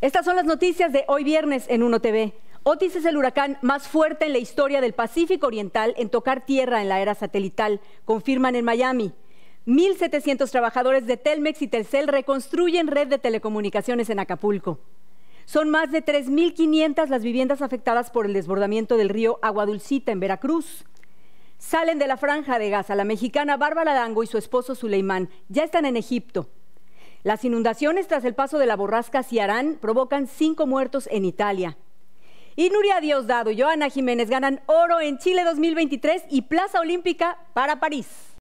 Estas son las noticias de hoy viernes en Uno TV. Otis es el huracán más fuerte en la historia del Pacífico Oriental en tocar tierra en la era satelital, confirman en Miami. 1.700 trabajadores de Telmex y Telcel reconstruyen red de telecomunicaciones en Acapulco. Son más de 3.500 las viviendas afectadas por el desbordamiento del río Aguadulcita en Veracruz. Salen de la franja de Gaza la mexicana Bárbara Dango y su esposo Suleimán. Ya están en Egipto. Las inundaciones tras el paso de la borrasca Ciarán provocan cinco muertos en Italia. Y Nuria Diosdado y Joana Jiménez ganan oro en Chile 2023 y Plaza Olímpica para París.